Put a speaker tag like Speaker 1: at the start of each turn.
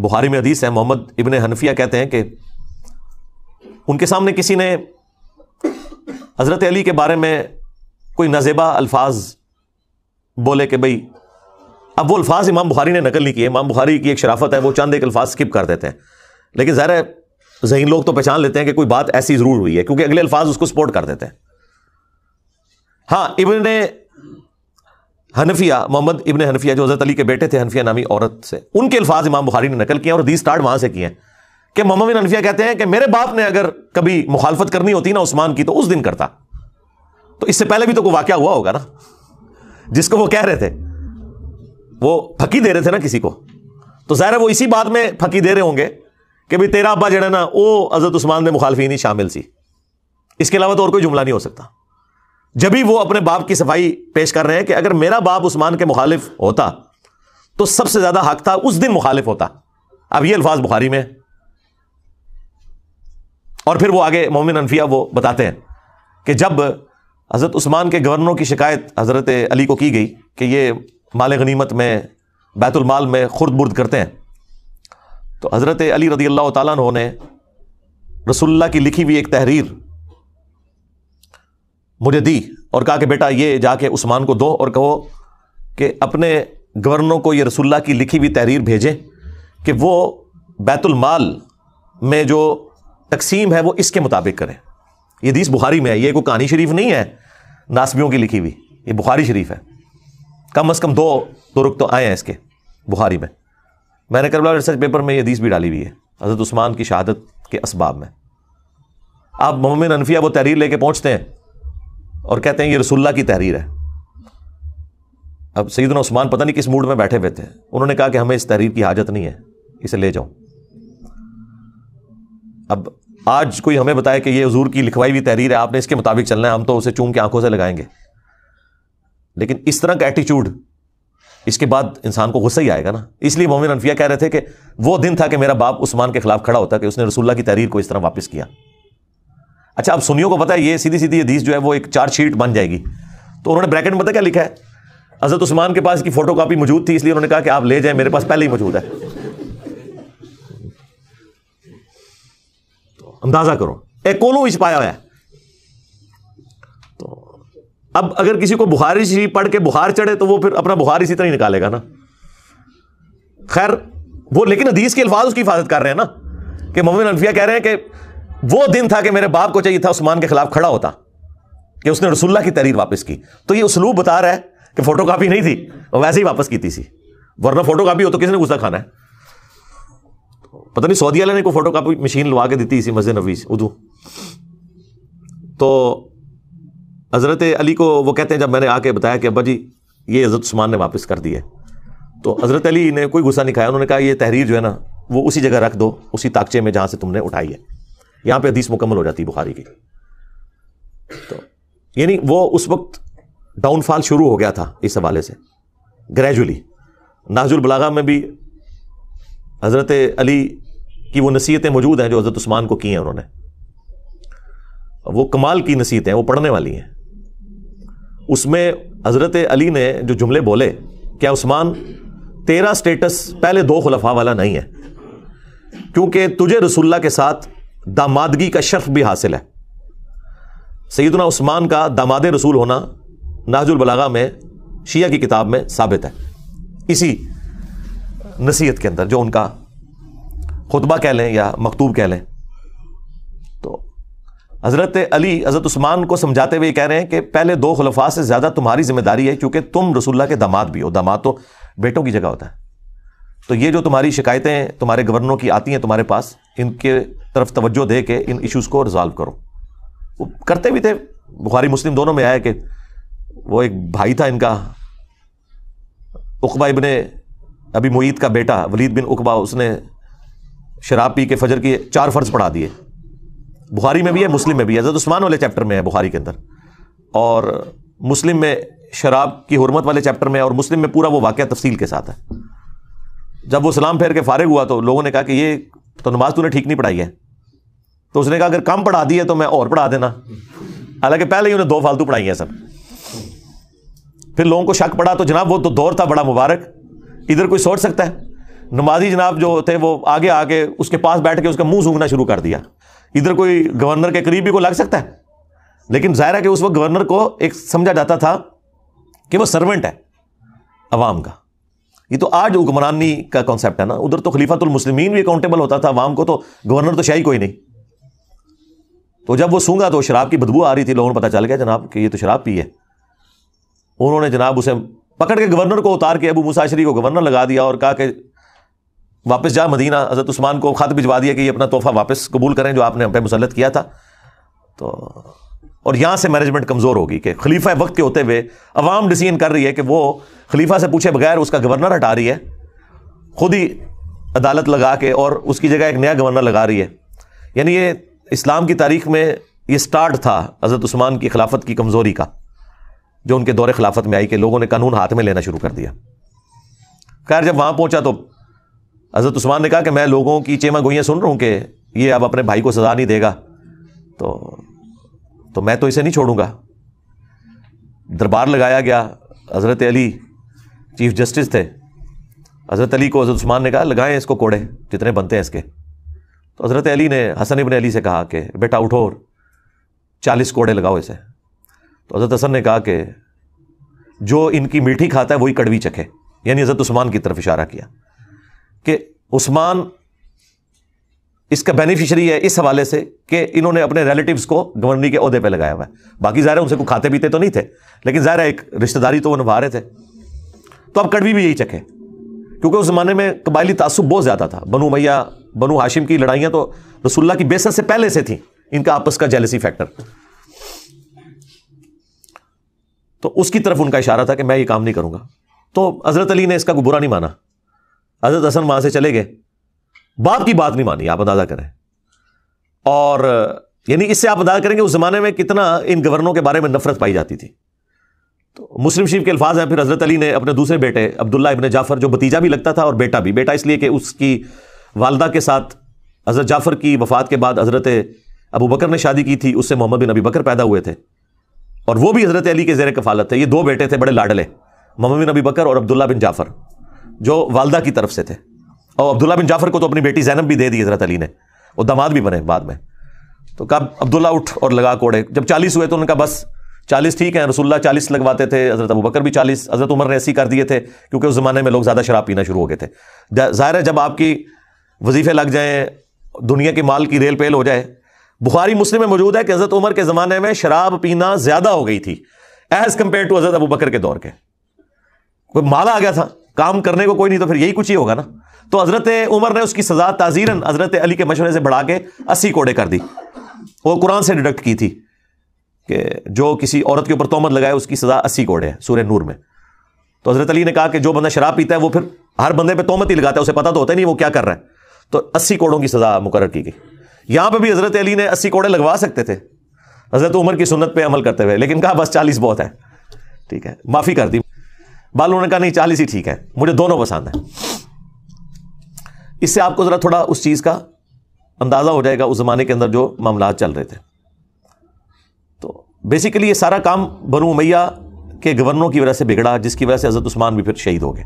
Speaker 1: बुहारी में हदीस है मोहम्मद इबन हनफिया कहते हैं कि उनके सामने किसी ने हज़रत अली के बारे में कोई नजेबा अल्फाज बोले कि भाई अब वो अल्फाज इमाम बुखारी ने नकल नहीं किए इमाम बुखारी की एक शराफत है वो चंद एक अल्फाज स्किप कर देते हैं लेकिन ज़ाहिर है जहन लोग तो पहचान लेते हैं कि कोई बात ऐसी ज़रूर हुई है क्योंकि अगले अल्फाज उसको सपोर्ट कर देते हैं हाँ इबन हनफिया मोहम्मद इबन हनफिया जो हजरत अली के बेटे थे हनफिया नामी औरत से उनके अल्फाज इमाम बुखारी ने नकल किए और दी स्टार्ट वहां से किए हैं कि मोहम्मद बिन हनफिया कहते हैं कि मेरे बाप ने अगर कभी मुखालफत करनी होती ना उस्मान की तो उस दिन करता तो इससे पहले भी तो कोई वाक्य हुआ होगा ना जिसको वो कह रहे थे वो फकी दे रहे थे ना किसी को तो जहर वो इसी बात में फकी दे रहे होंगे कि भाई तेरा अब्बा जड़ा ना वो हजरत उस्मान में मुखालफी नहीं शामिल सी इसके अलावा तो और कोई जुमला नहीं हो सकता जब भी वो अपने बाप की सफाई पेश कर रहे हैं कि अगर मेरा बाप उस्मान के मुखालिफ होता तो सबसे ज्यादा हक था उस दिन मुखालिफ होता अब ये अल्फाज बुखारी में और फिर वो आगे मोमिन अनफिया वो बताते हैं कि जब हज़रत उस्मान के गवर्नरों की शिकायत हज़रत अली को की गई कि ये माल गनीमत में बैतुलमाल में खुर्द बुर्द करते हैं तो हज़रत अली रदी अल्लाह तुने रसुल्ला की लिखी हुई एक तहरीर मुझे दी और कहा कि बेटा ये जाके उस्मान को दो और कहो कि अपने गवर्नरों को ये रसुल्ला की लिखी हुई तहरीर भेजें कि वो बैतुलमाल में जो तकसीम है वो इसके मुताबिक करें ये दीस बुखारी में है ये कोई कहानी शरीफ नहीं है नासबियों की लिखी हुई ये बुखारी शरीफ है कम अज़ कम दो दो रुख तो आए हैं इसके बुखारी में मैंने करबला रिसर्च पेपर में ये हदीस भी डाली हुई है हज़रत उस्मान की शहादत के इसबाब में आप मोमिन अनफिया वो तहरीर लेके पहुँचते हैं और कहते हैं ये रसुल्ला की तहरीर है अब सईदना उस्मान पता नहीं किस मूड में बैठे हुए थे उन्होंने कहा कि हमें इस तहरीर की हाजत नहीं है इसे ले जाओ अब आज कोई हमें बताए कि ये हजूर की लिखवाई हुई तहरीर है आपने इसके मुताबिक चलना है हम तो उसे चूम के आंखों से लगाएंगे लेकिन इस तरह का एटीट्यूड इसके बाद इंसान को गुस्सा ही आएगा ना इसलिए मोमिन अनफिया कह रहे थे कि वो दिन था कि मेरा बाप उस्मान के खिलाफ खड़ा होता कि उसने रसुल्ला की तहरीर को इस तरह वापस किया अच्छा अब सुनियो को पता है ये सीधी सीधी हदीस जो है वो एक चार्जशीट शीट बन जाएगी तो उन्होंने ब्रैकेट में पता क्या लिखा है हजरत उस्मान के पास की फोटो कापी मौजूद थी इसलिए उन्होंने कहा कि आप ले जाए मेरे पास पहले ही मौजूद है तो अंदाजा करो एक कोलो इच पाया हुआ है तो अब अगर किसी को बुखारी शरीफ पढ़ के बुखार चढ़े तो वो फिर अपना बुखार इसी तरह ही निकालेगा ना खैर वो लेकिन हदीस के अल्फाज उसकी हिफाजत कर रहे हैं ना कि मोहम्मद अल्फिया कह रहे हैं कि वो दिन था कि मेरे बाप को चाहिए था उस्मान के खिलाफ खड़ा होता कि उसने रसुल्ला की तहरीर वापस की तो ये उसलूब बता रहा है कि फोटो नहीं थी वैसे ही वापस की थी वरना फोटो कापी हो तो किसने गुस्सा खाना है पता नहीं सऊदी वाले ने कोई फोटो कापी मशीन लगा के दी थी इसी मस्जिद नबी उदू तो हज़रत अली को वो कहते हैं जब मैंने आके बताया कि अब्बा जी ये हज़रत उस्मान ने वापस कर दी है तो हज़रत अली ने कोई गुस्सा नहीं खाया उन्होंने कहा ये तहरीर जो है ना वो उसी जगह रख दो उसी ताकचे में जहाँ से तुमने उठाई है यहां पे हदीस मुकम्मल हो जाती है बुखारी की तो यानी वो उस वक्त डाउनफॉल शुरू हो गया था इस हवाले से ग्रेजुअली नाजुल बलागा में भी हज़रत अली की वो नसीहतें मौजूद हैं जो हज़रत उस्मान को की हैं उन्होंने वो कमाल की नसीहतें वो पढ़ने वाली हैं उसमें हज़रत अली ने जो जुमले बोले क्या उस्मान तेरा स्टेटस पहले दो खुलफा वाला नहीं है क्योंकि तुझे रसुल्ला के साथ दामादगी का शर्फ भी हासिल है सैदना उस्मान का दामाद रसूल होना नाजुल बलागा में शिया की किताब में साबित है इसी नसीहत के अंदर जो उनका खुतबा कह लें या मकतूब कह लें तो हज़रत अली हज़रत उस्मान को समझाते हुए कह रहे हैं कि पहले दो खलफा से ज़्यादा तुम्हारी जिम्मेदारी है क्योंकि तुम रसुल्ला के दामाद भी हो दामाद तो बेटों की जगह होता है तो ये जो तुम्हारी शिकायतें तुम्हारे गवर्नरों की आती हैं तुम्हारे पास इनके तरफ तवज्जो दे के इन इश्यूज़ को रिजॉल्व करो वो करते भी थे बुखारी मुस्लिम दोनों में आया कि वो एक भाई था इनका उकबा इबन अभी मुईद का बेटा वलीद बिन उकबा उसने शराब पी के फजर की चार फ़र्ज़ पढ़ा दिए बुखारी में भी है मुस्लिम में भी है हज़रत उस्मान वाले चैप्टर में है बुखारी के अंदर और मुस्लिम में शराब की हरमत वाले चैप्टर में और मुस्लिम में पूरा वो वाक़ तफसील के साथ है जब वो सलाम फेर के फारग हुआ तो लोगों ने कहा कि ये तो नमाज तूने ठीक नहीं पढ़ाई है तो उसने कहा अगर कम पढ़ा दी है तो मैं और पढ़ा देना हालांकि पहले ही उन्हें दो फालतू पढ़ाई हैं सब फिर लोगों को शक पड़ा तो जनाब वो तो दौर था बड़ा मुबारक इधर कोई सोच सकता है नमाजी जनाब जो थे वो आगे आके उसके पास बैठ के उसका मुंह सूंघना शुरू कर दिया इधर कोई गवर्नर के करीब भी को लग सकता है लेकिन जाहिर है कि उस वक्त गवर्नर को एक समझा जाता था कि वो सर्वेंट है अवाम का ये तो आज हुक्मरानी का कॉन्सेप्ट है ना उधर तो खलीफातुल मुस्लिमीन भी अकाउंटेबल होता था वाम को तो गवर्नर तो शाही कोई नहीं तो जब वो सूंगा तो शराब की बदबू आ रही थी लोगों को पता चल गया जनाब कि ये तो शराब पी है उन्होंने जनाब उसे पकड़ के गवर्नर को उतार के अबू मुसाशरी को गवर्नर लगा दिया और कहा कि वापस जा मदीना हज़रत उस्मान को ख़त भिजवा दिया कि ये अपना तोहफ़ा वापस कबूल करें जो आपने हम पे मुसलत किया था तो और यहाँ से मैनेजमेंट कमज़ोर होगी कि खलीफा वक्त के होते हुए अवाम डिसीजन कर रही है कि वो खलीफा से पूछे बगैर उसका गवर्नर हटा रही है खुद ही अदालत लगा के और उसकी जगह एक नया गवर्नर लगा रही है यानी ये इस्लाम की तारीख में ये स्टार्ट था हज़रत उस्मान की खिलाफत की कमज़ोरी का जो उनके दौरे खिलाफत में आई कि लोगों ने कानून हाथ में लेना शुरू कर दिया खैर जब वहाँ पहुँचा तो हज़रत उस्मान ने कहा कि मैं लोगों की चेमा गोइयाँ सुन रहा हूँ कि ये अब अपने भाई को सज़ा नहीं देगा तो तो मैं तो इसे नहीं छोड़ूंगा दरबार लगाया गया हज़रत अली चीफ जस्टिस थे हज़रत अली को हज़रत उस्मान ने कहा लगाएं इसको कोड़े जितने बनते हैं इसके तो हज़रत अली ने हसन इबन अली से कहा कि बेटा उठो और चालीस कोड़े लगाओ इसे तो हज़रत हसन ने कहा कि जो इनकी मीठी खाता है वही कड़वी चखे यानी हज़रत उस्मान की तरफ इशारा किया कि उस्मान इसका बेनिफिशियरी है इस हवाले से कि इन्होंने अपने रिलेटिव्स को गवर्नी के अहदे पे लगाया हुआ है बाकी ज़ाहिर है उनसे कोई खाते पीते तो नहीं थे लेकिन ज़ाहिर है एक रिश्तेदारी तो वो निभा रहे थे तो अब कड़वी भी यही चखे क्योंकि उस ज़माने में कबायली तसब बहुत ज़्यादा था बनु मैया बनु हाशिम की लड़ाइयाँ तो रसुल्ला की बेसत से पहले से थी इनका आपस का जेलसी फैक्टर तो उसकी तरफ उनका इशारा था कि मैं ये काम नहीं करूँगा तो हज़रत अली ने इसका बुरा नहीं माना हज़रत हसन वहाँ से चले गए बाप की बात नहीं मानी आप अंदाजा करें और यानी इससे आप अंदाजा करेंगे उस जमाने में कितना इन गवर्नरों के बारे में नफरत पाई जाती थी तो मुस्लिम शरीफ के अल्फाज हैं फिर हजरत अली ने अपने दूसरे बेटे अब्दुल्ला इबन जाफर जो भतीजा भी लगता था और बेटा भी बेटा इसलिए कि उसकी वालदा के साथ हज़रत जाफर की वफात के बाद हज़रत अबू बकर ने शादी की थी उससे मोहम्मद बिन अबी बकर पैदा हुए थे और वो भी हज़रत अली के जेर कफालत थे ये दो बेटे थे बड़े लाडले मोहम्मद बिन अबी बकर और अब्दुल्ला बिन जाफर जो वालदा की तरफ से थे और अब्दुल्ला बिन जाफर को तो अपनी बेटी जैनब भी दे दी हजरत अली ने और दामाद भी बने बाद में तो कब अब्दुल्ला उठ और लगा कोड़े जब चालीस हुए तो उनका बस चालीस ठीक है रसुल्ला चालीस लगवाते थे हज़रत अबू बकर भी चालीस हज़रत उमर ने ऐसी कर दिए थे क्योंकि उस ज़माने में लोग ज़्यादा शराब पीना शुरू हो गए थे ज़ाहिर है जब आपकी वजीफ़े लग जाएँ दुनिया के माल की रेल पेल हो जाए बुखारी मुस्लिम में मौजूद है कि हज़रत उमर के ज़माने में शराब पीना ज़्यादा हो गई थी एज़ कम्पेयर टू हज़रत अबू बकर के दौर के कोई माला आ गया था काम करने को कोई नहीं तो फिर यही कुछ ही होगा ना तो हज़रत उमर ने उसकी सज़ा ताजीरन हज़रत अली के मशवरे से बढ़ा के अस्सी कोड़े कर दी वो कुरान से डिडक्ट की थी कि जो किसी औरत के ऊपर तोमत लगाए उसकी सज़ा अस्सी कोड़े है सूर्य नूर में तो हज़रत अली ने कहा कि जो बंदा शराब पीता है वो फिर हर बंदे पर तोमत ही लगाता है उसे पता तो होता नहीं वो क्या कर रहा है तो अस्सी कोड़ों की सज़ा मुकर की गई यहाँ पर भी हज़रत अली ने अस्सी कोड़े लगवा सकते थे हज़रत उमर की सुनत पर अमल करते हुए लेकिन कहा बस चालीस बहुत है ठीक है माफ़ी कर दी बाल उन्होंने कहा नहीं चालीस ही ठीक है मुझे दोनों पसंद है इससे आपको ज़रा थोड़ा उस चीज़ का अंदाज़ा हो जाएगा उस ज़माने के अंदर जो मामला चल रहे थे तो बेसिकली ये सारा काम बनू मैया के गवर्नरों की वजह से बिगड़ा जिसकी वजह से हज़रत उस्मान भी फिर शहीद हो गए